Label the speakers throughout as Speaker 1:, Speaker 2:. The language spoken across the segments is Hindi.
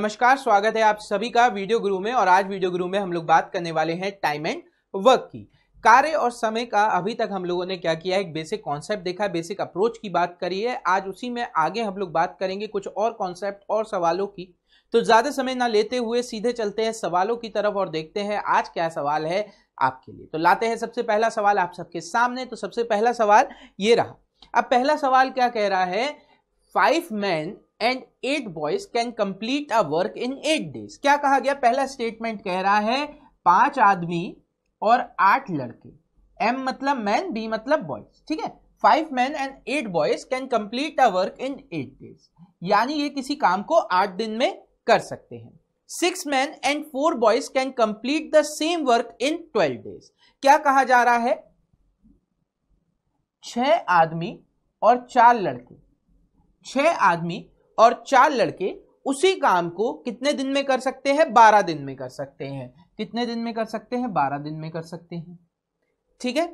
Speaker 1: नमस्कार स्वागत है आप सभी का वीडियो गुरु में और आज वीडियो गुरु में हम लोग बात करने वाले हैं टाइम एंड वर्क की कार्य और समय का अभी तक हम लोगों ने क्या किया है एक बेसिक कॉन्सेप्ट देखा है बेसिक अप्रोच की बात करी है आज उसी में आगे हम लोग बात करेंगे कुछ और कॉन्सेप्ट और सवालों की तो ज़्यादा समय ना लेते हुए सीधे चलते हैं सवालों की तरफ और देखते हैं आज क्या सवाल है आपके लिए तो लाते हैं सबसे पहला सवाल आप सबके सामने तो सबसे पहला सवाल ये रहा अब पहला सवाल क्या कह रहा है five man and eight boys can complete a work in eight days क्या कहा गया पहला स्टेटमेंट कह रहा है पांच आदमी और आठ लड़के एम मतलब मैन बी मतलब बॉयज ठीक है five man and eight boys can complete a work in eight days यानी ये किसी काम को आठ दिन में कर सकते हैं six man and four boys can complete the same work in twelve days क्या कहा जा रहा है छह आदमी और चार लड़के छह आदमी और चार लड़के उसी काम को कितने दिन में कर सकते हैं बारह दिन में कर सकते हैं कितने दिन में कर सकते हैं बारह दिन में कर सकते हैं ठीक है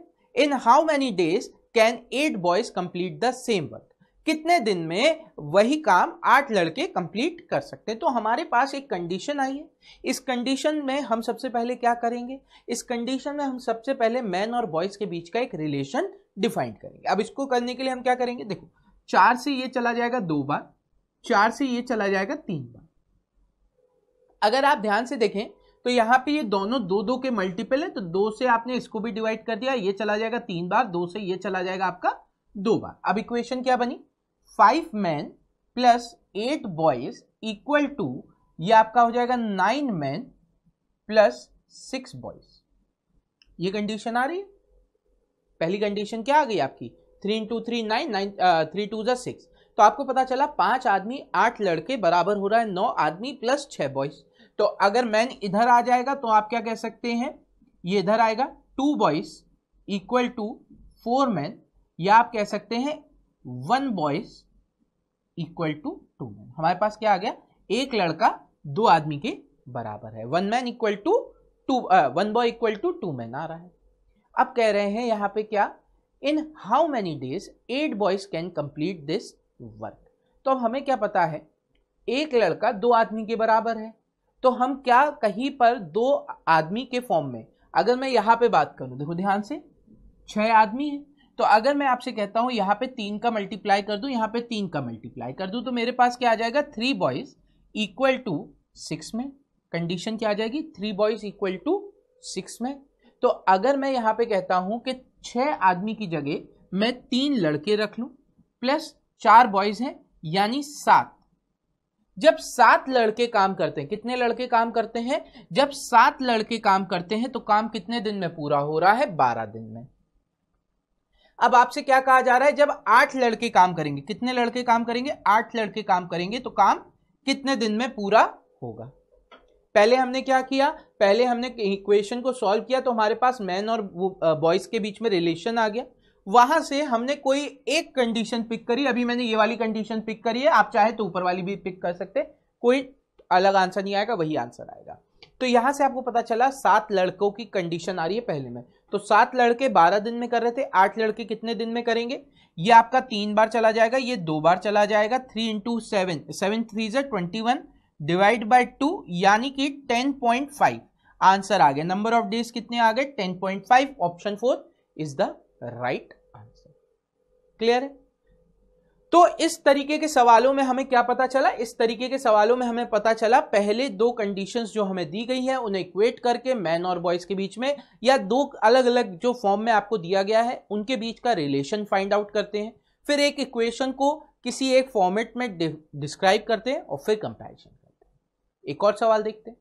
Speaker 1: in how many days can eight boys complete the same work कितने दिन में वही काम आठ लड़के कंप्लीट कर सकते हैं तो हमारे पास एक कंडीशन आई है इस कंडीशन में हम सबसे पहले क्या करेंगे इस कंडीशन में हम सबसे पहले मैन और बॉयज के बीच का एक रिलेशन डिफाइन करेंगे अब इसको करने के लिए हम क्या करेंगे देखो चार से ये चला जाएगा दो बार चार से ये चला जाएगा तीन बार अगर आप ध्यान से देखें तो यहाँ पे ये दोनों दो दो के मल्टीपल है तो दो से आपने इसको भी डिवाइड कर दिया ये चला जाएगा तीन बार दो से ये चला जाएगा आपका दो बार अब इक्वेशन क्या बनी five man plus eight boys equal to ये आपका हो जाएगा nine man plus six boys ये कंडीशन आ रही है पहली कंडीशन क्या आ गई आपकी three into three nine nine three two जो सिक्स तो आपको पता चला पांच आदमी आठ लड़के बराबर हो रहा है नौ आदमी प्लस छह बॉयज तो अगर मैन इधर आ जाएगा तो आप क्या कह सकते हैं ये इधर आएगा two boys equal to four man या आप कह सकते हैं one boys equal to two man हमारे पास क्या आ गया एक लड़का दो आदमी के बराबर है one man equal to two one boy equal to two man आ रहा है अब कह रहे हैं यहां पे क्या in how many days eight boys can complete this work तो अब हमें क्या पता है एक लड़का दो आदमी के बराबर है तो हम क्या कहीं पर दो आदमी के फॉर्म में अगर मैं यहाँ पे बात करूँ देखो ध्यान से छः आदमी है तो अगर मैं आपसे कहता हूँ यहाँ पे तीन का मल्टीप्लाई कर दूँ यहाँ पे तीन का मल्टीप्लाई कर दूँ तो मेरे पास क्या आ जाएगा three boys equal to six में कंडीशन क्या आ जाएगी three boys equal to six में तो अगर मैं यहाँ पे कहता हूँ कि छः आदमी की जगह मैं तीन लड़के रख लूँ प्लस चार बॉयज हैं यानी सात जब सात लड़के काम करते हैं कितने लड़के काम करते हैं जब सात लड़के काम करते हैं तो काम कितने दिन में पूरा हो रहा है बारह दिन में अब आपसे क्या कहा जा रहा है जब आठ लड़के काम करेंगे कितने लड़के काम करेंगे आठ लड़के काम करेंगे तो काम कितने दिन में पूरा होगा पहले हमने क्या किया पहले हमने इक्वेशन को सॉल्व किया तो हमारे पास मैन और बॉयज के बीच में रिलेशन आ गया वहां से हमने कोई एक कंडीशन पिक करी अभी मैंने ये वाली कंडीशन पिक करी है आप चाहे तो ऊपर वाली भी पिक कर सकते कोई अलग आंसर नहीं आएगा वही आंसर आएगा तो यहां से आपको पता चला सात लड़कों की कंडीशन आ रही है पहले में तो सात लड़के बारह दिन में कर रहे थे आठ लड़के कितने दिन में करेंगे ये आपका तीन बार चला जाएगा ये दो बार चला जाएगा three into seven seven three जो twenty one divide by two यानी कि टेन पॉइंट फाइव आंसर आ गया नंबर ऑफ डेज कितने आ गए ten point five option four is the right answer clear है तो इस तरीके के सवालों में हमें क्या पता चला इस तरीके के सवालों में हमें पता चला पहले दो कंडीशंस जो हमें दी गई है उन्हें इक्वेट करके मैन और बॉयज के बीच में या दो अलग अलग जो फॉर्म में आपको दिया गया है उनके बीच का रिलेशन फाइंड आउट करते हैं फिर एक इक्वेशन को किसी एक फॉर्मेट में डिस्क्राइब करते हैं और फिर कंपेरिजन करते हैं एक और सवाल देखते हैं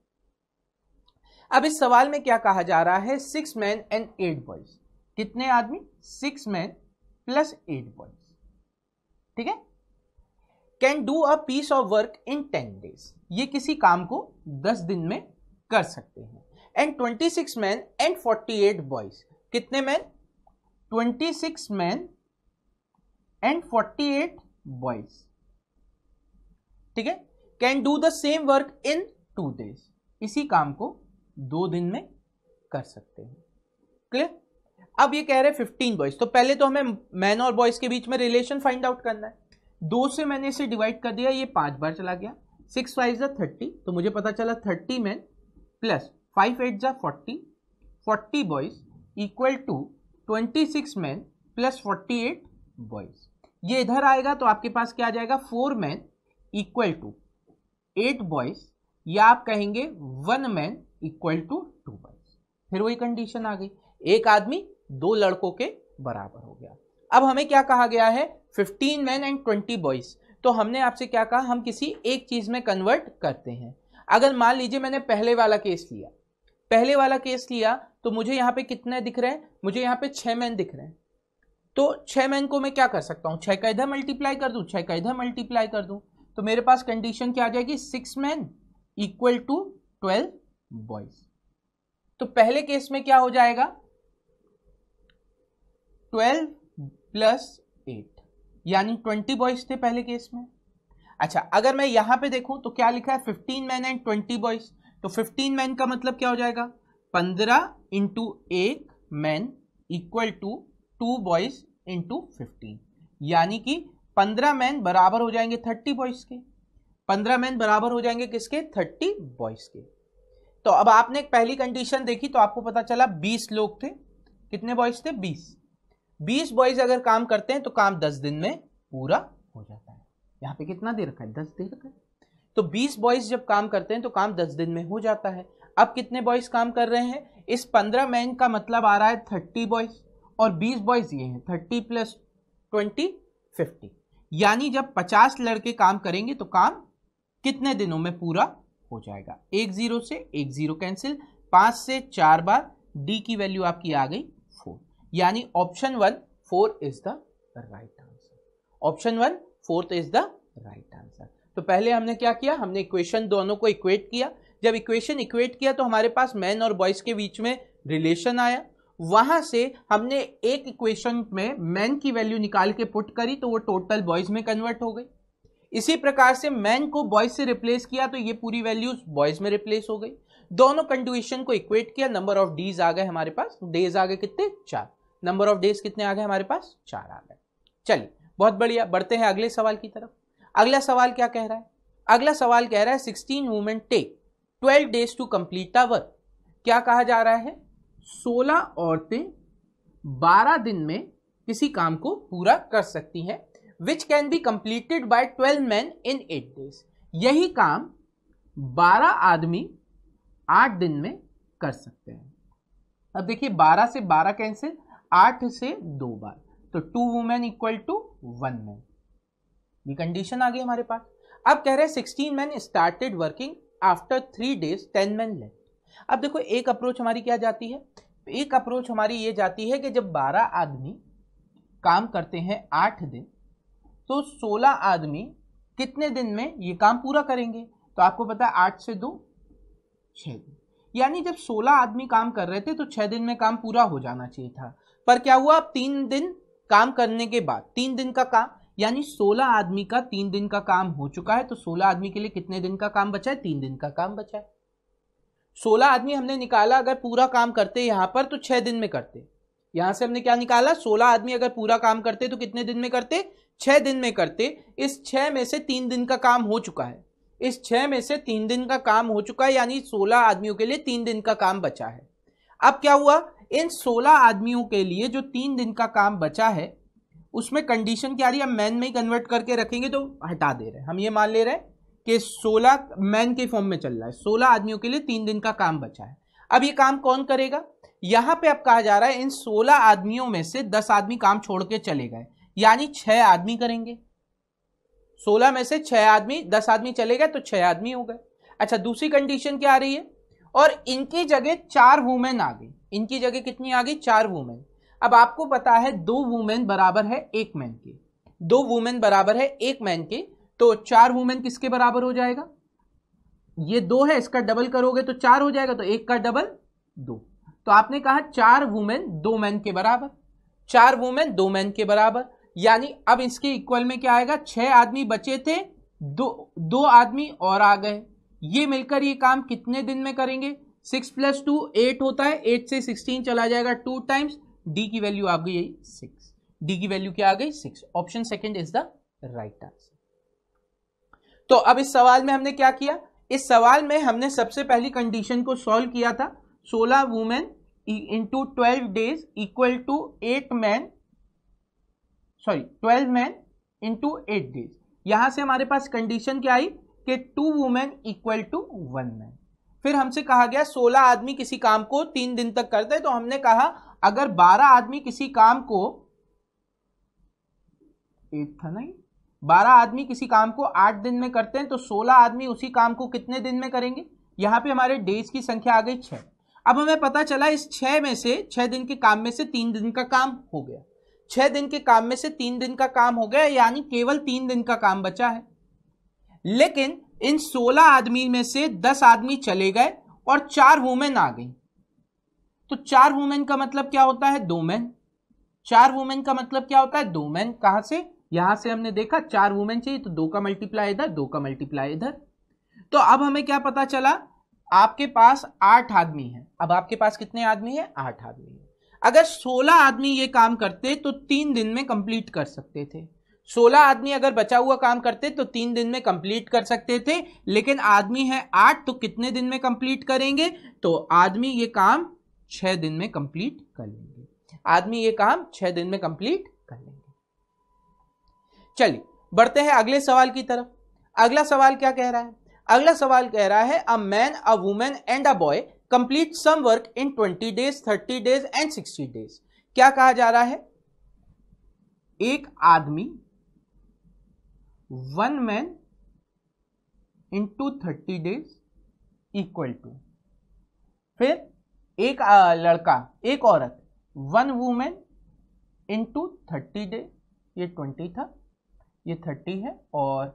Speaker 1: अब इस सवाल में क्या कहा जा रहा है six man and eight boys कितने आदमी six man plus eight boys ठीक है can do a piece of work in ten days ये किसी काम को दस दिन में कर सकते हैं and twenty six man and forty eight boys कितने man twenty six man and forty eight boys ठीक है can do the same work in two days इसी काम को दो दिन में कर सकते हैं क्लियर अब ये कह रहे हैं फिफ्टीन बॉयज तो पहले तो हमें मैन और बॉयज के बीच में रिलेशन फाइंड आउट करना है दो से मैंने इसे डिवाइड कर दिया ये पांच बार चला गया सिक्स फाइव जा थर्टी तो मुझे पता चला thirty man plus five eight जा forty forty boys equal to twenty six man plus forty eight boys ये इधर आएगा तो आपके पास क्या आ जाएगा four man equal to eight boys या आप कहेंगे one man equal to two boys फिर वही कंडीशन आ गई एक आदमी दो लड़कों के बराबर हो गया अब हमें क्या कहा गया है fifteen man and twenty boys तो हमने आपसे क्या कहा हम किसी एक चीज में कन्वर्ट करते हैं अगर मान लीजिए मैंने पहले वाला केस लिया पहले वाला केस लिया तो मुझे यहाँ पे कितने दिख रहे हैं मुझे यहाँ पे छह मैन दिख रहे हैं तो छह मैन को मैं क्या कर सकता हूँ छह का इधर मल्टीप्लाई कर दूं छह का इधर मल्टीप्लाई कर दूं तो मेरे पास कंडीशन क्या आ जाएगी six man equal to twelve boys तो पहले केस में क्या हो जाएगा ट्वेल्व प्लस एट यानी ट्वेंटी बॉयज थे पहले केस में अच्छा अगर मैं यहां पे देखूं तो क्या लिखा है fifteen man and twenty boys तो फिफ्टीन मैन का मतलब क्या हो जाएगा पंद्रह इंटू एक man equal to two boys into fifteen यानी कि पंद्रह मैन बराबर हो जाएंगे थर्टी बॉयज के पंद्रह मैन बराबर हो जाएंगे किसके थर्टी बॉयज के तो अब आपने एक पहली कंडीशन देखी तो आपको पता चला बीस लोग थे कितने बॉयज थे बीस बीस बॉयज अगर काम करते हैं तो काम दस दिन में पूरा हो जाता है यहाँ पे कितना दे रखा है दस दे रखा है तो बीस बॉयज जब काम करते हैं तो काम दस दिन में हो जाता है अब कितने बॉयज काम कर रहे हैं इस पंद्रह मैन का मतलब आ रहा है थर्टी बॉयज और बीस बॉयज ये हैं थर्टी प्लस ट्वेंटी फिफ्टी यानी जब पचास लड़के काम करेंगे तो काम कितने दिनों में पूरा हो जाएगा एक जीरो से एक जीरो कैंसिल पाँच से चार बार डी की वैल्यू आपकी आ गई यानी option one four is the right answer option one fourth is the right answer तो पहले हमने क्या किया हमने इक्वेशन दोनों को इक्वेट किया जब इक्वेशन इक्वेट किया तो हमारे पास मैन और बॉयज के बीच में रिलेशन आया वहां से हमने एक इक्वेशन में मैन की वैल्यू निकाल के पुट करी तो वो टोटल बॉयज में कन्वर्ट हो गई इसी प्रकार से मैन को बॉयज से रिप्लेस किया तो ये पूरी वैल्यूज बॉयज में रिप्लेस हो गई दोनों कंडीशन को इक्वेट किया नंबर ऑफ डीज आ गए हमारे पास डेज आ गए कितने चार नंबर ऑफ डेज कितने आ गए हमारे पास चार आ गए चलिए बहुत बढ़िया बढ़ते हैं अगले सवाल की तरफ अगला सवाल क्या कह रहा है अगला सवाल कह रहा है sixteen women take twelve days to complete the work क्या कहा जा रहा है सोलह औरतें बारह दिन में किसी काम को पूरा कर सकती हैं which can be completed by twelve man in eight days यही काम बारह आदमी आठ दिन में कर सकते हैं अब देखिए बारह से बारह कैंसिल आठ से दो बार तो two women equal to one man ये कंडीशन आ गई हमारे पास अब कह रहे हैं sixteen man started working after three days ten man left अब देखो एक अप्रोच हमारी क्या जाती है एक अप्रोच हमारी ये जाती है कि जब बारह आदमी काम करते हैं आठ दिन तो सोलह आदमी कितने दिन में ये काम पूरा करेंगे तो आपको पता है आठ से दो छः दिन यानी जब सोलह आदमी काम कर रहे थे तो छः दिन में काम पूरा हो जाना चाहिए था पर क्या हुआ तीन दिन काम करने के बाद तीन दिन का काम यानी सोलह आदमी का तीन दिन का काम हो चुका है तो सोलह आदमी के लिए कितने दिन का काम बचा है तीन दिन का काम बचा है सोलह आदमी हमने निकाला अगर पूरा काम करते यहां पर तो छह दिन में करते यहां से हमने क्या निकाला सोलह आदमी अगर पूरा काम करते तो कितने दिन में करते छह दिन में करते इस छह में से तीन दिन का काम हो चुका है इस छह में से तीन दिन का काम हो चुका है यानी सोलह आदमियों के लिए तीन दिन का काम बचा है अब क्या हुआ इन सोलह आदमियों के लिए जो तीन दिन का काम बचा है उसमें कंडीशन क्या रही है मैन में ही कन्वर्ट करके रखेंगे तो हटा दे रहे हैं हम ये मान ले रहे हैं कि सोलह मैन के फॉर्म में चल रहा है सोलह आदमियों के लिए तीन दिन का काम बचा है अब ये काम कौन करेगा यहां पे अब कहा जा रहा है इन सोलह आदमियों में से दस आदमी काम छोड़ के चले गए यानी छह आदमी करेंगे सोलह में से छह आदमी दस आदमी चले गए तो छह आदमी हो गए अच्छा दूसरी कंडीशन क्या आ रही है और इनकी जगह चार वुमेन आ गई इनकी जगह कितनी आ गई चार वुमेन अब आपको पता है दो वुमेन बराबर है एक मैन के दो वुमेन बराबर है एक मैन के तो चार वुमेन किसके बराबर हो जाएगा ये दो है इसका डबल करोगे तो चार हो जाएगा तो एक का डबल दो तो आपने कहा चार वुमेन दो मैन के बराबर चार वुमेन दो मैन के बराबर यानी अब इसके इक्वल में क्या आएगा छह आदमी बचे थे दो दो आदमी और आ गए ये मिलकर ये काम कितने दिन में करेंगे सिक्स प्लस टू एट होता है एट से सिक्सटीन चला जाएगा टू टाइम्स डी की वैल्यू आ गई सिक्स डी की वैल्यू क्या आ गई six option second is the right answer तो अब इस सवाल में हमने क्या किया इस सवाल में हमने सबसे पहली कंडीशन को सॉल्व किया था सोलह women into twelve days equal to eight man sorry twelve man into eight days यहां से हमारे पास कंडीशन क्या आई कि two women equal to one man फिर हमसे कहा गया सोलह आदमी किसी काम को तीन दिन तक करते तो हमने कहा अगर बारह आदमी किसी काम को एक था नहीं बारह आदमी किसी काम को आठ दिन में करते हैं तो सोलह आदमी उसी काम को कितने दिन में करेंगे यहां पे हमारे डेज की संख्या आ गई छह अब हमें पता चला इस छह में से छह दिन के काम में से तीन दिन का काम हो गया छह दिन के काम में से तीन दिन का काम हो गया यानी केवल तीन दिन का काम बचा है लेकिन इन सोलह आदमी में से दस आदमी चले गए और चार वुमेन आ गई तो चार वुमेन का मतलब क्या होता है दो मैन चार वुमेन का मतलब क्या होता है दो मैन कहां से यहां से हमने देखा चार वुमेन चाहिए तो दो का मल्टीप्लाई इधर दो का मल्टीप्लाई इधर तो अब हमें क्या पता चला आपके पास आठ आदमी है अब आपके पास कितने आदमी है आठ आदमी है अगर सोलह आदमी ये काम करते तो तीन दिन में कंप्लीट कर सकते थे सोलह आदमी अगर बचा हुआ काम करते तो तीन दिन में कंप्लीट कर सकते थे लेकिन आदमी है आठ तो कितने दिन में कंप्लीट करेंगे तो आदमी ये काम छह दिन में कंप्लीट कर लेंगे आदमी ये काम छह दिन में कंप्लीट कर लेंगे चलिए बढ़ते हैं अगले सवाल की तरफ अगला सवाल क्या कह रहा है अगला सवाल कह रहा है a man a woman and a boy complete some work in twenty days thirty days and sixty days क्या कहा जा रहा है एक आदमी one man into thirty days equal to फिर एक लड़का एक औरत one woman into thirty day ये ट्वेंटी था ये थर्टी है और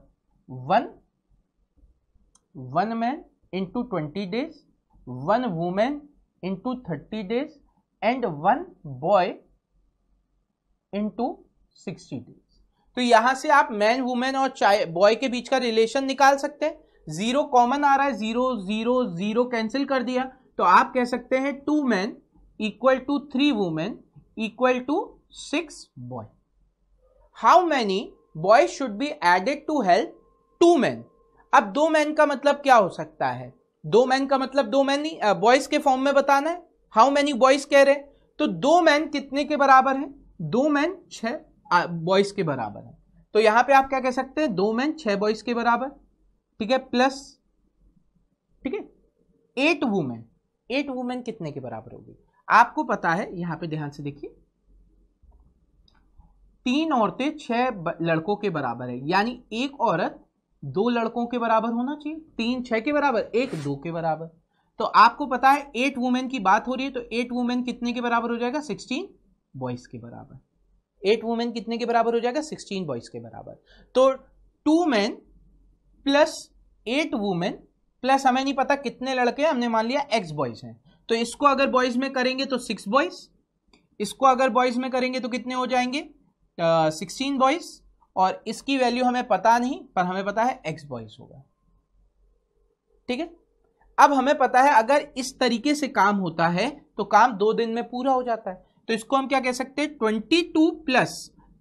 Speaker 1: one one man into twenty days one woman into thirty days and one boy into sixty days तो यहां से आप मैन वुमेन और बॉय के बीच का रिलेशन निकाल सकते हैं जीरो कॉमन आ रहा है जीरो जीरो जीरो कैंसिल कर दिया तो आप कह सकते हैं two man equal to three women equal to six boy how many boy should be added to help two man अब दो मैन का मतलब क्या हो सकता है दो मैन का मतलब दो मैन नहीं बॉयज के फॉर्म में बताना है हाउ मैनी बॉयज कह रहे हैं तो दो मैन कितने के बराबर है दो मैन छह बॉयज के बराबर है तो यहां पे आप क्या कह सकते हैं दो मैन छह बॉयज के बराबर ठीक है प्लस ठीक है एट वुमेन एट वुमेन कितने के बराबर होगी आपको पता है यहां पे ध्यान से देखिए तीन औरतें छह लड़कों के बराबर है यानी एक औरत दो लड़कों के बराबर होना चाहिए तीन छह के बराबर एक दो के बराबर तो आपको पता है एट वुमेन की बात हो रही है तो एट वुमेन कितने के बराबर हो जाएगा सिक्सटीन बॉयज के बराबर एट वुमेन कितने के बराबर हो जाएगा सिक्सटीन बॉयज के बराबर तो two man plus eight women plus हमें नहीं पता कितने लड़के हमने मान लिया एक्स बॉयज हैं तो इसको अगर बॉयज में करेंगे तो सिक्स बॉयज इसको अगर बॉयज में करेंगे तो कितने हो जाएंगे सिक्सटीन uh, बॉयज और इसकी वैल्यू हमें पता नहीं पर हमें पता है एक्स बॉयज होगा ठीक है अब हमें पता है अगर इस तरीके से काम होता है तो काम दो दिन में पूरा हो जाता है तो इसको हम क्या कह सकते हैं ट्वेंटी टू प्लस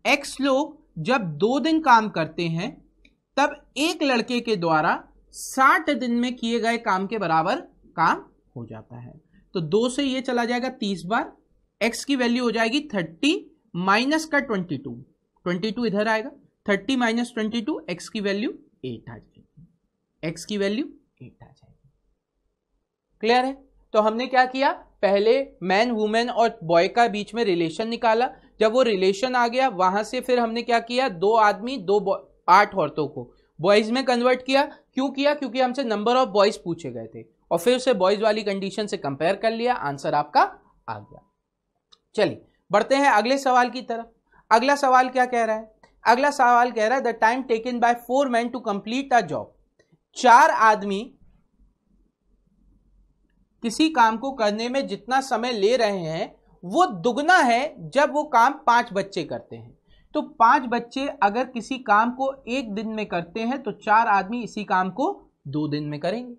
Speaker 1: एक्स लोग जब दो दिन काम करते हैं तब एक लड़के के द्वारा साठ दिन में किए गए काम के बराबर काम हो जाता है तो दो से ये चला जाएगा तीस बार एक्स की वैल्यू हो जाएगी थर्टी माइनस का ट्वेंटी टू ट्वेंटी टू इधर आएगा thirty minus twenty two X की वैल्यू एट आ जाएगी एक्स की वैल्यू एट आ जाएगी क्लियर है तो हमने क्या किया पहले मैन वुमेन और बॉय का बीच में रिलेशन निकाला जब वो रिलेशन आ गया वहां से फिर हमने क्या किया दो आदमी दो आठ औरतों को बॉयज में कन्वर्ट किया क्यों किया क्योंकि हमसे नंबर ऑफ बॉयज पूछे गए थे और फिर उसे बॉयज वाली कंडीशन से कंपेयर कर लिया आंसर आपका आ गया चलिए बढ़ते हैं अगले सवाल की तरफ अगला सवाल क्या कह रहा है अगला सवाल कह रहा है the time taken by four man to complete a job चार आदमी किसी काम को करने में जितना समय ले रहे हैं वो दुगना है जब वो काम पांच बच्चे करते हैं तो पांच बच्चे अगर किसी काम को एक दिन में करते हैं तो चार आदमी इसी काम को दो दिन में करेंगे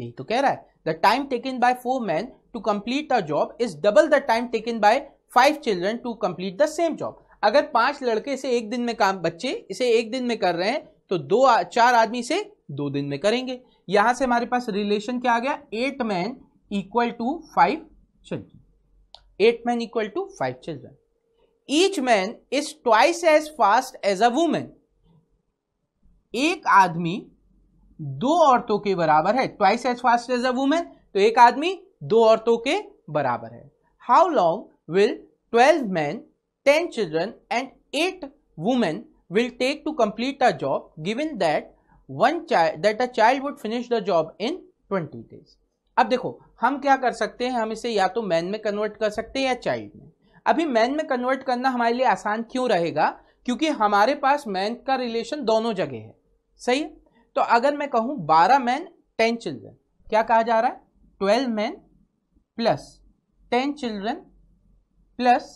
Speaker 1: यही तो कह रहा है the time taken by four man to complete a job is double the time taken by five children to complete the same job अगर पांच लड़के इसे एक दिन में काम बच्चे इसे एक दिन में कर रहे हैं तो दो चार आदमी इसे दो दिन में करेंगे यहां से हमारे पास रिलेशन क्या आ गया eight man equal to five children eight man equal to five children each man is twice as fast as a woman एक आदमी दो औरतों के बराबर है twice as fast as a woman तो एक आदमी दो औरतों के बराबर है how long will twelve man ten children and eight women will take to complete a job given that one child that a child would finish the job in twenty days अब देखो हम क्या कर सकते हैं हम इसे या तो मैन में कन्वर्ट कर सकते हैं या चाइल्ड में अभी मैन में कन्वर्ट करना हमारे लिए आसान क्यों रहेगा क्योंकि हमारे पास मैन का रिलेशन दोनों जगह है सही है तो अगर मैं कहूं बारह मैन टेन चिल्ड्रन क्या कहा जा रहा है twelve man plus ten children plus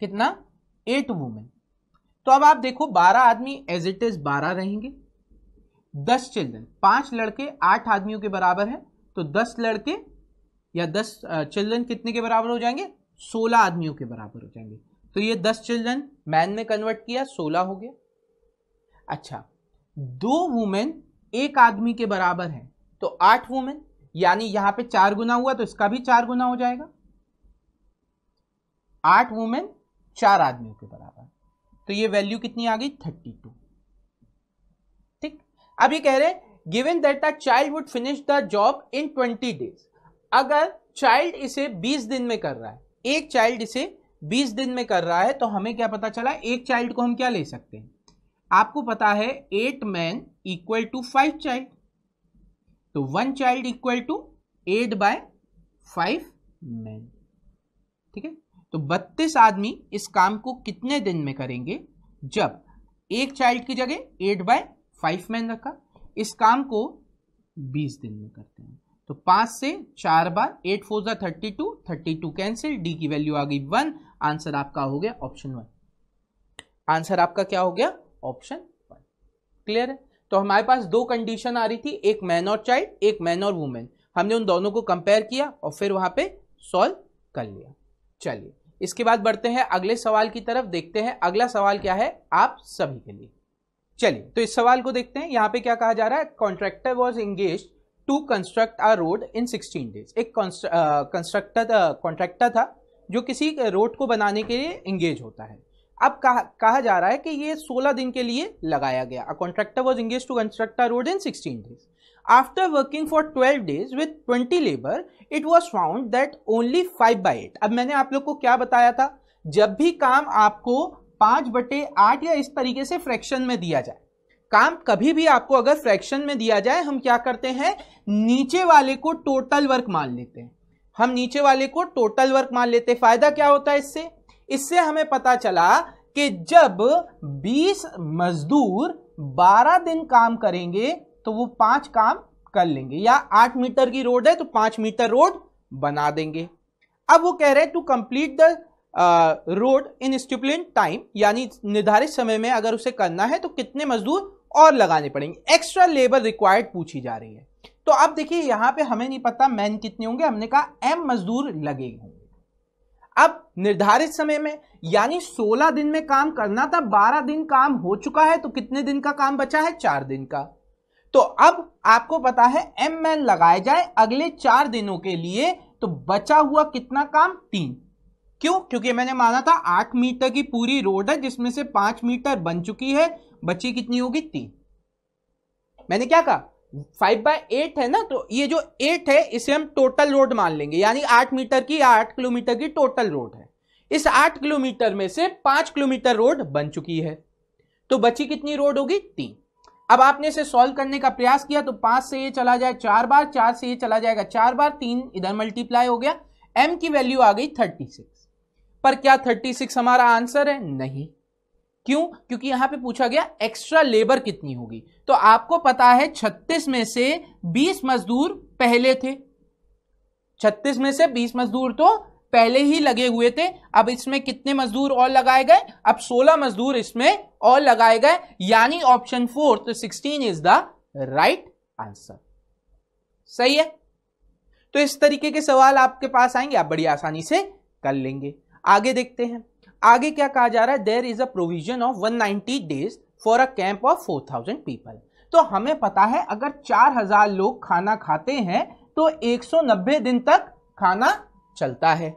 Speaker 1: कितना एट वुमेन तो अब आप देखो बारह आदमी एज इट इज बारह रहेंगे दस चिल्ड्रन पांच लड़के आठ आदमियों के बराबर है तो दस लड़के या दस चिल्ड्रन कितने के बराबर हो जाएंगे सोलह आदमियों के बराबर हो जाएंगे तो ये दस चिल्ड्रन मैन में कन्वर्ट किया सोलह हो गया अच्छा दो वुमेन एक आदमी के बराबर है तो आठ वुमेन यानी यहां पे चार गुना हुआ तो इसका भी चार गुना हो जाएगा आठ वुमेन चार आदमियों के बराबर तो ये वैल्यू कितनी आ गई थर्टी टू अब ये कह रहे हैं given that the child would finish the job in twenty days अगर चाइल्ड इसे बीस दिन में कर रहा है एक चाइल्ड इसे बीस दिन में कर रहा है तो हमें क्या पता चला एक चाइल्ड को हम क्या ले सकते हैं आपको पता है eight man equal to five child तो one child equal to eight by five man ठीक है तो बत्तीस आदमी इस काम को कितने दिन में करेंगे जब एक चाइल्ड की जगह एट बाय फाइव मैन रखा इस काम को बीस दिन में करते हैं तो पांच से चार बार एट फोर ज़ा thirty two thirty two cancel D की वैल्यू आ गई वन आंसर आपका हो गया ऑप्शन वन आंसर आपका क्या हो गया ऑप्शन वन क्लियर है तो हमारे पास दो कंडीशन आ रही थी एक मैन और चाइल्ड एक मैन और वुमेन हमने उन दोनों को कंपेयर किया और फिर वहां पे सॉल्व कर लिया चलिए इसके बाद बढ़ते हैं अगले सवाल की तरफ देखते हैं अगला सवाल क्या है आप सभी के लिए चलिए तो इस सवाल को देखते हैं यहाँ पे क्या कहा जा रहा है contractor was engage to construct a road in 16 days एक कंस्ट्रक्टर कॉन्ट्रैक्टर था जो किसी रोड को बनाने के लिए इंगेज होता है अब कहा कहा जा रहा है कि ये 16 दिन के लिए लगाया गया contractor was engage to construct a road in 16 days after working for 12 days with 20 labour it was found that only five by eight अब मैंने आप लोग को क्या बताया था जब भी काम आपको पाँच बटे आठ या इस तरीके से फ्रैक्शन में दिया जाए काम कभी भी आपको अगर फ्रैक्शन में दिया जाए हम क्या करते हैं नीचे वाले को टोटल वर्क मान लेते हैं हम नीचे वाले को टोटल वर्क मान लेते हैं फायदा क्या होता है इससे इससे हमें पता चला कि जब 20 मजदूर 12 दिन काम करेंगे तो वो पांच काम कर लेंगे या आठ मीटर की रोड है तो पांच मीटर रोड बना देंगे अब वो कह रहे हैं to complete the road in stipulated time यानी निर्धारित समय में अगर उसे करना है तो कितने मजदूर और लगाने पड़ेंगे एक्स्ट्रा लेबर रिक्वायर्ड पूछी जा रही है तो अब देखिए यहां पे हमें नहीं पता मैन कितने होंगे हमने कहा एम मजदूर लगे होंगे अब निर्धारित समय में यानी 16 दिन में काम करना था 12 दिन काम हो चुका है तो कितने दिन का काम बचा है चार दिन का तो अब आपको पता है एम मैन लगाए जाए अगले चार दिनों के लिए तो बचा हुआ कितना काम तीन क्यों क्योंकि मैंने माना था आठ मीटर की पूरी रोड है जिसमें से पांच मीटर बन चुकी है बची कितनी होगी तीन मैंने क्या कहा फाइव बाय एट है ना तो ये जो एट है इसे हम टोटल रोड मान लेंगे यानी आठ मीटर की या आठ किलोमीटर की टोटल रोड है इस आठ किलोमीटर में से पांच किलोमीटर रोड बन चुकी है तो बची कितनी रोड होगी तीन अब आपने इसे सॉल्व करने का प्रयास किया तो पांच से ये चला जाए चार बार चार से ये चला जाएगा चार बार तीन इधर मल्टीप्लाई हो गया एम की वैल्यू आ गई थर्टी सिक्स पर क्या 36 हमारा आंसर है नहीं क्यों क्योंकि यहां पे पूछा गया एक्स्ट्रा लेबर कितनी होगी तो आपको पता है 36 में से 20 मजदूर पहले थे 36 में से 20 मजदूर तो पहले ही लगे हुए थे अब इसमें कितने मजदूर और लगाए गए अब 16 मजदूर इसमें और लगाए गए यानी ऑप्शन फोर तो इज द राइट आंसर सही है तो इस तरीके के सवाल आपके पास आएंगे आप बड़ी आसानी से कर लेंगे आगे देखते हैं आगे क्या कहा जा रहा है there is a provision of 190 days for a camp of 4000 people तो हमें पता है अगर 4000 लोग खाना खाते हैं तो 190 दिन तक खाना चलता है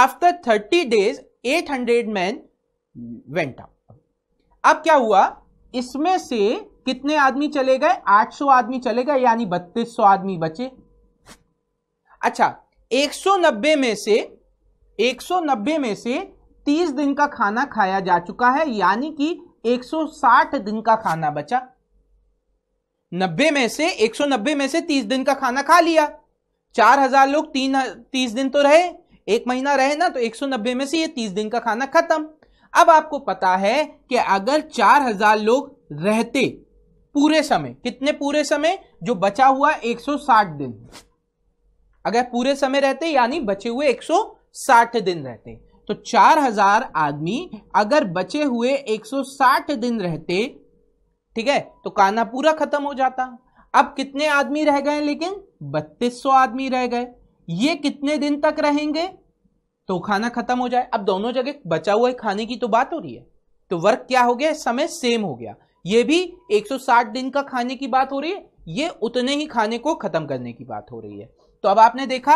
Speaker 1: after 30 days 800 man went out अब क्या हुआ इसमें से कितने आदमी चले गए 800 आदमी चले गए यानी 3200 आदमी बचे अच्छा 190 में से 190 में से 30 दिन का खाना खाया जा चुका है यानी कि 160 दिन का खाना बचा 90 में से 190 में से 30 दिन का खाना खा लिया 4000 लोग तीन तीस दिन तो रहे एक महीना रहे ना तो 190 में से ये 30 दिन का खाना खत्म अब आपको पता है कि अगर 4000 लोग रहते पूरे समय कितने पूरे समय जो बचा हुआ 160 दिन अगर पूरे समय रहते यानी बचे हुए 160 साठ दिन रहते तो चार हजार आदमी अगर बचे हुए एक सौ साठ दिन रहते ठीक है तो काना पूरा खत्म हो जाता अब कितने आदमी रह गए लेकिन बत्तीस सौ आदमी रह गए ये कितने दिन तक रहेंगे तो खाना खत्म हो जाए अब दोनों जगह बचा हुआ खाने की तो बात हो रही है तो वर्क क्या हो गया समय सेम हो गया ये भी 160 दिन का खाने की बात हो रही है ये उतने ही खाने को खत्म करने की बात हो रही है तो अब आपने देखा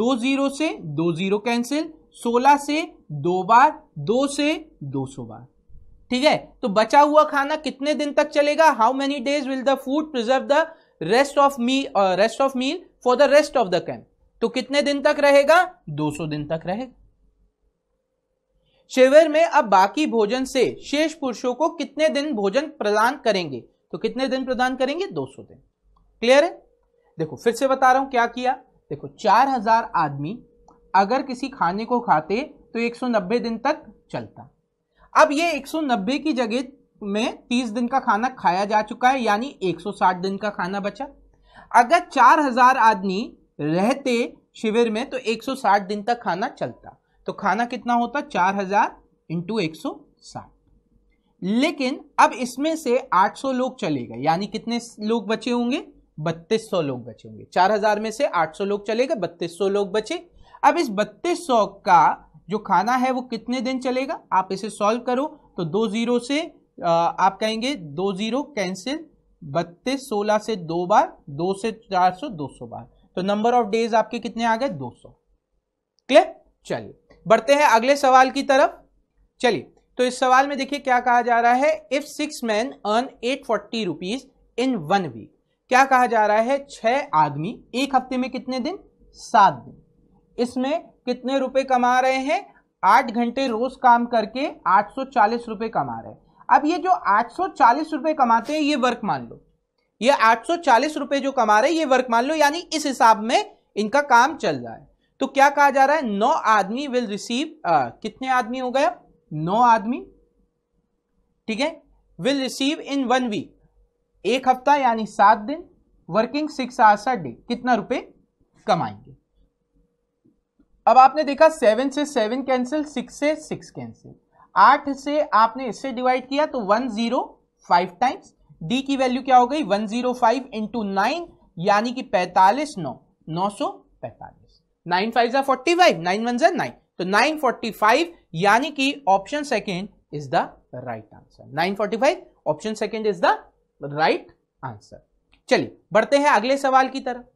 Speaker 1: दो जीरो से दो जीरो कैंसिल सोलह से दो बार दो से दो सौ बार ठीक है तो बचा हुआ खाना कितने दिन तक चलेगा how many days will the food preserve the rest of me rest of meal for the rest of the camp तो कितने दिन तक रहेगा 200 दिन तक रहेगा शिविर में अब बाकी भोजन से शेष पुरुषों को कितने दिन भोजन प्रदान करेंगे तो कितने दिन प्रदान करेंगे 200 दिन क्लियर है देखो फिर से बता रहा हूं क्या किया देखो चार हजार आदमी अगर किसी खाने को खाते तो 190 दिन तक चलता अब ये 190 की जगह में 30 दिन का खाना खाया जा चुका है यानी 160 दिन का खाना बचा अगर 4000 आदमी रहते शिविर में तो 160 दिन तक खाना चलता तो खाना कितना होता 4000 हजार इंटू एक लेकिन अब इसमें से 800 लोग चले गए यानी कितने लोग बचे होंगे बत्तीस सौ लोग बचे होंगे चार हजार में से आठ सौ लोग चले गए बत्तीस सौ लोग बचे अब इस बत्तीस सौ का जो खाना है वो कितने दिन चलेगा आप इसे सॉल्व करो तो दो जीरो से आप कहेंगे दो जीरो कैंसिल बत्तीस सोलह से दो बार दो से चार सौ दो सौ बार तो नंबर ऑफ डेज आपके कितने आ गए दो सौ क्लियर चलिए बढ़ते हैं अगले सवाल की तरफ चलिए तो इस सवाल में देखिए क्या कहा जा रहा है if six man earn eight forty rupees in one week क्या कहा जा रहा है छह आदमी एक हफ्ते में कितने दिन सात दिन इसमें कितने रुपए कमा रहे हैं आठ घंटे रोज काम करके आठ सौ चालीस रुपए कमा रहे हैं अब ये जो आठ सौ चालीस रुपए कमाते हैं ये वर्क मान लो ये आठ सौ चालीस रुपए जो कमा रहे हैं ये वर्क मान लो यानी इस हिसाब में इनका काम चल रहा है तो क्या कहा जा रहा है नौ आदमी विल रिसीव कितने आदमी हो गया नौ आदमी ठीक है will receive in one week एक हफ्ता यानी सात दिन working six hours a day कितना रुपए कमाएंगे अब आपने देखा सेवन से सेवन कैंसिल सिक्स से सिक्स कैंसिल आठ से आपने इससे डिवाइड किया तो one zero five times D की वैल्यू क्या हो गई one zero five into nine यानी कि पैंतालीस नौ नौ सौ पैंतालीस नाइन फाइव जा फोर्टी फाइव नाइन वन जा नाइन तो नाइन फोर्टी फाइव यानी कि option second is the right answer nine forty five option second is the right answer चलिए बढ़ते हैं अगले सवाल की तरफ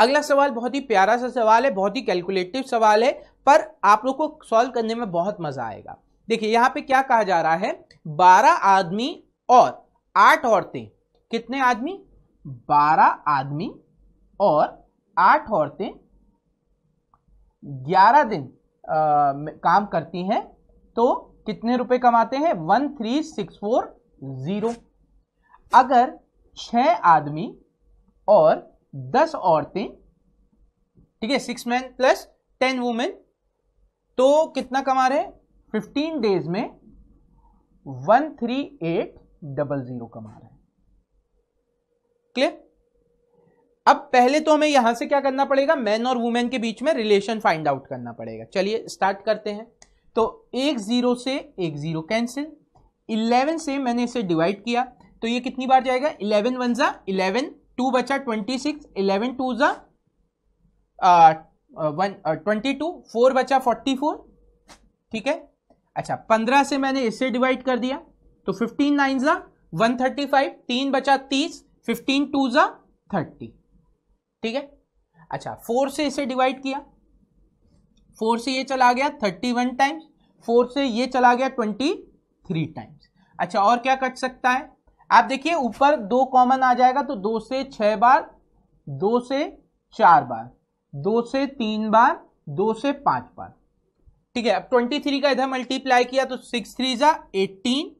Speaker 1: अगला सवाल बहुत ही प्यारा सा सवाल है बहुत ही कैलकुलेटिव सवाल है पर आप लोग को सॉल्व करने में बहुत मजा आएगा देखिए यहां पे क्या कहा जा रहा है बारह आदमी और आठ औरतें कितने आदमी बारह आदमी और आठ औरतें ग्यारह दिन आ, काम करती हैं तो कितने रुपए कमाते हैं one three six four zero अगर छह आदमी और दस औरतें ठीक है six man plus ten women तो कितना कमा रहे फिफ्टीन डेज में one three eight double zero कमा रहे क्लियर अब पहले तो हमें यहां से क्या करना पड़ेगा मैन और वुमेन के बीच में रिलेशन फाइंड आउट करना पड़ेगा चलिए स्टार्ट करते हैं तो एक जीरो से एक जीरो कैंसिल 11 से मैंने इसे डिवाइड किया तो ये कितनी बार जाएगा 11 वन ज़ा इलेवन टू बचा ट्वेंटी सिक्स इलेवन टू ज़ा वन ट्वेंटी टू फोर बचा फोर्टी फोर ठीक है अच्छा पंद्रह से मैंने इसे डिवाइड कर दिया तो फिफ्टीन नाइन ज़ा वन थर्टी फाइव तीन बचा तीस फिफ्टीन टू ज़ा थर्टी ठीक है अच्छा फोर से इसे डिवाइड किया फोर से ये चला गया थर्टी वन टाइम्स फोर से ये चला गया ट्वेंटी थ्री टाइम्स अच्छा और क्या कट सकता है आप देखिए ऊपर दो कॉमन आ जाएगा तो दो से छह बार दो से चार बार दो से तीन बार दो से पांच बार ठीक है अब ट्वेंटी थ्री का इधर मल्टीप्लाई किया तो सिक्स थ्री जा एटीन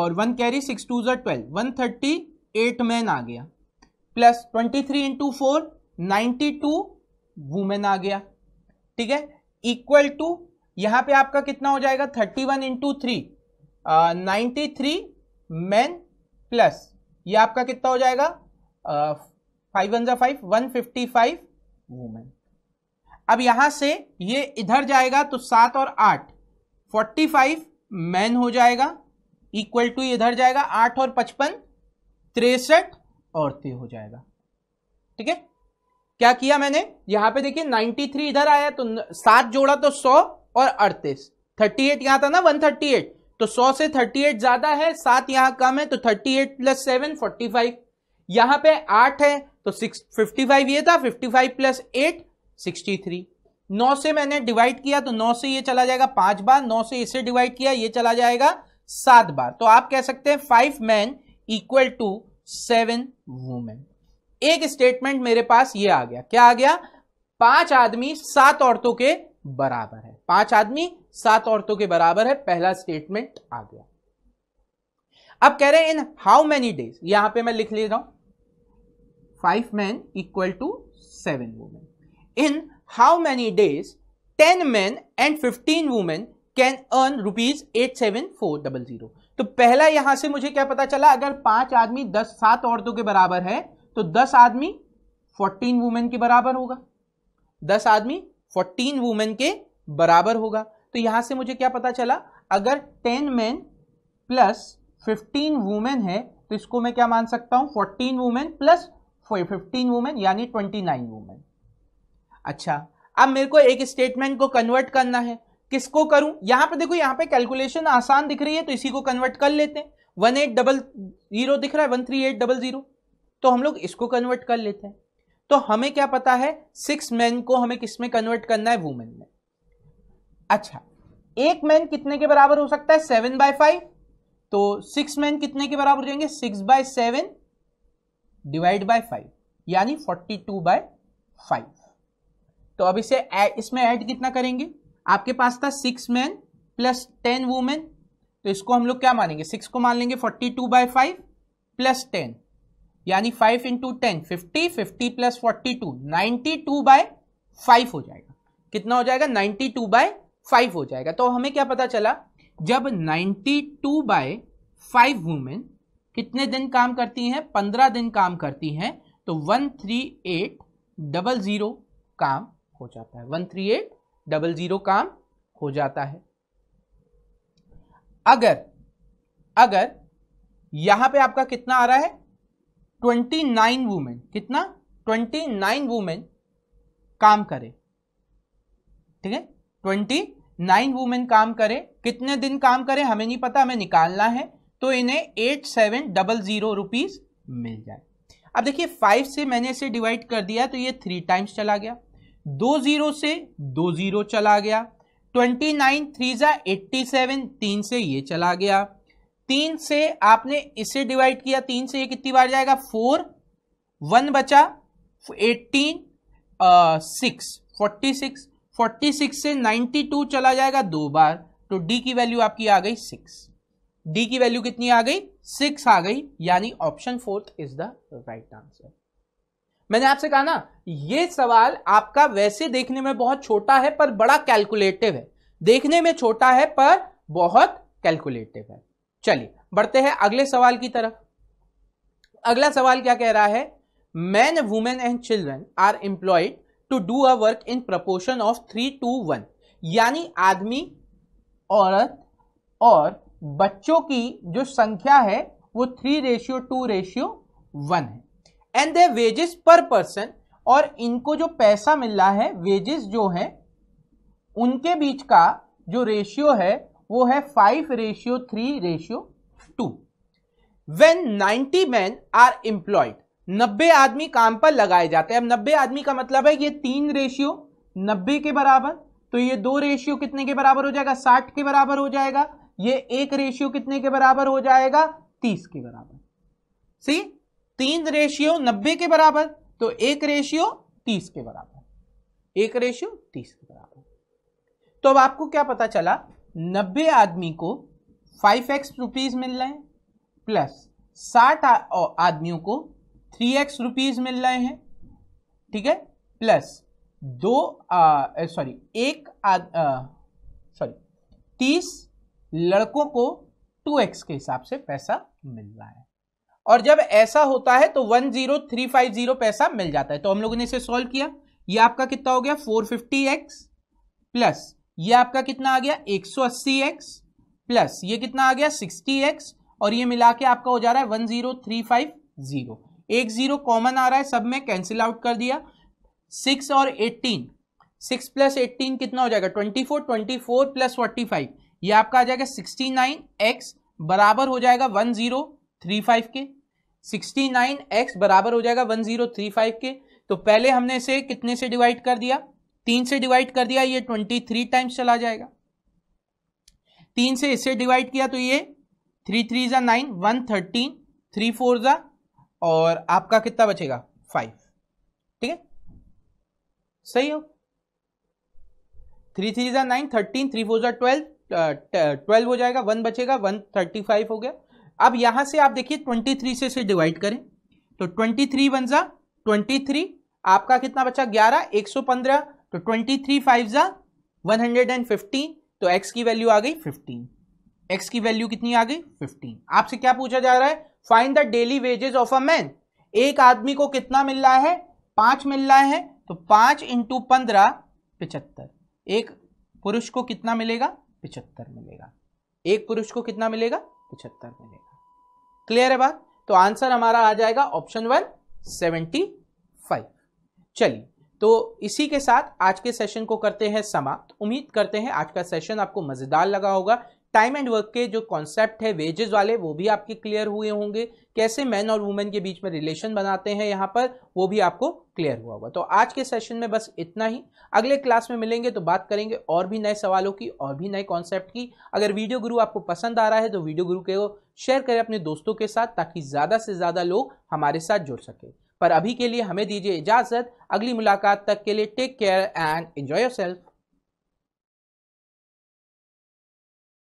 Speaker 1: और वन कैरी सिक्स टू जा twelve one thirty eight man आ गया plus twenty three into four ninety two women आ गया ठीक है इक्वल टू यहां पे आपका कितना हो जाएगा thirty one into three ninety three man plus ये आपका कितना हो जाएगा फाइव वन ज़ा five one fifty five women अब यहां से ये इधर जाएगा तो सात और आठ फोर्टी फाइव मैन हो जाएगा इक्वल टू इधर जाएगा आठ और पचपन तिरसठ औरतें हो जाएगा ठीक है क्या किया मैंने यहां पे देखिए नाइन्टी थ्री इधर आया तो सात जोड़ा तो सौ और अड़तीस थर्टी एट यहां था ना वन थर्टी एट तो 100 से 38 ज्यादा है सात यहां कम है तो 38 eight plus seven forty five यहां पे आठ है तो सिक्स फिफ्टी फाइव ये था 55 फाइव प्लस एट सिक्सटी नौ से मैंने डिवाइड किया तो नौ से ये चला जाएगा पांच बार नौ से इसे डिवाइड किया ये चला जाएगा सात बार तो आप कह सकते हैं five man equal to seven women एक स्टेटमेंट मेरे पास ये आ गया क्या आ गया पांच आदमी सात औरतों के बराबर है पांच आदमी सात औरतों के बराबर है पहला स्टेटमेंट आ गया अब कह रहे हैं इन हाउ मेनी डेज यहां पे मैं लिख ले रहा हूं five man equal to seven women in how many days ten man and fifteen women can earn rupees eight seven four double zero तो पहला यहां से मुझे क्या पता चला अगर पांच आदमी दस सात औरतों के बराबर है तो दस आदमी फोर्टीन वुमेन के बराबर होगा दस आदमी फोर्टीन वुमेन के बराबर होगा तो यहां से मुझे क्या पता चला अगर ten man plus fifteen women है तो इसको मैं क्या मान सकता हूं fourteen women plus fifteen women यानी ट्वेंटी नाइन वुमेन अच्छा अब मेरे को एक स्टेटमेंट को कन्वर्ट करना है किसको करूं यहां पे देखो यहां पे कैलकुलेशन आसान दिख रही है तो इसी को कन्वर्ट कर लेते हैं वन एट डबल जीरो दिख रहा है one three eight double zero तो हम लोग इसको कन्वर्ट कर लेते हैं तो हमें क्या पता है सिक्स मैन को हमें किस में कन्वर्ट करना है वुमेन में अच्छा एक मैन कितने के बराबर हो सकता है सेवन बाय फाइव तो सिक्स मैन कितने के बराबर हो जाएंगे six by seven divide by five यानी फोर्टी टू बाय फाइव तो अब इसे इसमें ऐड कितना करेंगे आपके पास था six man plus ten women तो इसको हम लोग क्या मानेंगे सिक्स को मान लेंगे forty two by five plus ten यानी five into ten fifty fifty plus forty two ninety two by five हो जाएगा कितना हो जाएगा नाइन्टी टू बाय फाइव हो जाएगा तो हमें क्या पता चला जब ninety two by five women कितने दिन काम करती हैं पंद्रह दिन काम करती हैं तो one three eight double zero काम हो जाता है one three eight double zero काम हो जाता है अगर अगर यहां पे आपका कितना आ रहा है ट्वेंटी नाइन वुमेन कितना ट्वेंटी नाइन वुमेन काम करे ठीक है ट्वेंटी नाइन वुमेन काम करें कितने दिन काम करें हमें नहीं पता हमें निकालना है तो इन्हें eight seven double zero rupees मिल जाए अब देखिए फाइव से मैंने इसे डिवाइड कर दिया तो ये थ्री टाइम्स चला गया दो जीरो से दो जीरो चला गया ट्वेंटी नाइन थ्री ज़ा एट्टी सेवन तीन से ये चला गया तीन से आपने इसे डिवाइड किया तीन से ये कितनी बार जाएगा फोर वन बचा एट्टीन सिक्स फोर्टी सिक्स 46 से 92 चला जाएगा दो बार तो डी की वैल्यू आपकी आ गई सिक्स डी की वैल्यू कितनी आ गई सिक्स आ गई यानी option fourth is the right answer मैंने आपसे कहा ना ये सवाल आपका वैसे देखने में बहुत छोटा है पर बड़ा कैलकुलेटिव है देखने में छोटा है पर बहुत कैलकुलेटिव है चलिए बढ़ते हैं अगले सवाल की तरफ अगला सवाल क्या कह रहा है man women and children are employed to do a work in proportion of three two one यानी आदमी औरत और बच्चों की जो संख्या है वो three ratio two ratio one है and the wages per person और इनको जो पैसा मिल रहा है वेजेस जो है उनके बीच का जो रेशियो है वो है five ratio three ratio two when ninety man are employed नब्बे आदमी काम पर लगाए जाते हैं अब नब्बे आदमी का मतलब है ये तीन रेशियो नब्बे के बराबर तो ये दो रेशियो कितने के बराबर हो जाएगा साठ के बराबर हो जाएगा ये एक रेशियो कितने के बराबर हो जाएगा तीस के बराबर सी तीन रेशियो नब्बे के बराबर तो एक रेशियो तीस के बराबर एक रेशियो तीस के बराबर तो अब आपको क्या पता चला नब्बे आदमी को फाइव एक्स रुपीज मिल रहे हैं प्लस साठ आदमियों को थ्री एक्स रुपीज मिल रहे हैं ठीक है प्लस दो सॉरी एक सॉरी तीस लड़कों को टू एक्स के हिसाब से पैसा मिल रहा है और जब ऐसा होता है तो one zero three five zero पैसा मिल जाता है तो हम लोगों ने इसे सॉल्व किया ये आपका कितना हो गया फोर फिफ्टी एक्स प्लस ये आपका कितना आ गया एक सौ अस्सी एक्स प्लस ये कितना आ गया सिक्सटी एक्स और ये मिला के आपका हो जा रहा है one zero three five zero एक जीरो कॉमन आ रहा है सब में कैंसिल आउट कर दिया सिक्स और एट्टीन सिक्स प्लस एट्टीन कितना हो जाएगा twenty four twenty four plus forty five ये आपका आ जाएगा सिक्सटी नाइन एक्स बराबर हो जाएगा वन जीरो थ्री फाइव के सिक्सटी नाइन एक्स बराबर हो जाएगा वन जीरो थ्री फाइव के तो पहले हमने इसे कितने से डिवाइड कर दिया तीन से डिवाइड कर दिया ये ट्वेंटी थ्री टाइम्स चला जाएगा तीन से इसे डिवाइड किया तो ये थ्री थ्री ज़ा nine one thirteen three four ज़ा और आपका कितना बचेगा फाइव ठीक है सही हो थ्री थ्री ज़ा नाइन थर्टीन थ्री फोर ज़ा ट्वेल्व ट्वेल्व हो जाएगा वन बचेगा वन थर्टी फाइव हो गया अब यहां से आप देखिए ट्वेंटी थ्री से डिवाइड करें तो ट्वेंटी थ्री वन ज़ा ट्वेंटी थ्री आपका कितना बचा ग्यारह एक सौ पंद्रह तो ट्वेंटी थ्री फाइव ज़ा वन हंड्रेड एंड फिफ्टीन तो एक्स की वैल्यू आ गई फिफ्टीन एक्स की वैल्यू कितनी आ गई फिफ्टीन आपसे क्या पूछा जा रहा है find the daily wages of a man एक आदमी को कितना मिल रहा है पांच मिल रहा है तो पांच इंटू पंद्रह पिछहत्तर एक पुरुष को कितना मिलेगा पिछहत्तर मिलेगा एक पुरुष को कितना मिलेगा पिछहत्तर मिलेगा क्लियर है बात तो आंसर हमारा आ जाएगा ऑप्शन वन सेवेंटी फाइव चलिए तो इसी के साथ आज के सेशन को करते हैं समाप्त उम्मीद करते हैं आज का सेशन आपको मजेदार लगा होगा टाइम एंड वर्क के जो कॉन्सेप्ट है वेजेस वाले वो भी आपके क्लियर हुए होंगे कैसे मैन और वुमेन के बीच में रिलेशन बनाते हैं यहाँ पर वो भी आपको क्लियर हुआ होगा तो आज के सेशन में बस इतना ही अगले क्लास में मिलेंगे तो बात करेंगे और भी नए सवालों की और भी नए कॉन्सेप्ट की अगर वीडियो गुरु आपको पसंद आ रहा है तो वीडियो गुरु के शेयर करें अपने दोस्तों के साथ ताकि ज़्यादा से ज़्यादा लोग हमारे साथ जुड़ सके पर अभी के लिए हमें दीजिए इजाज़त अगली मुलाकात तक के लिए take care and enjoy your self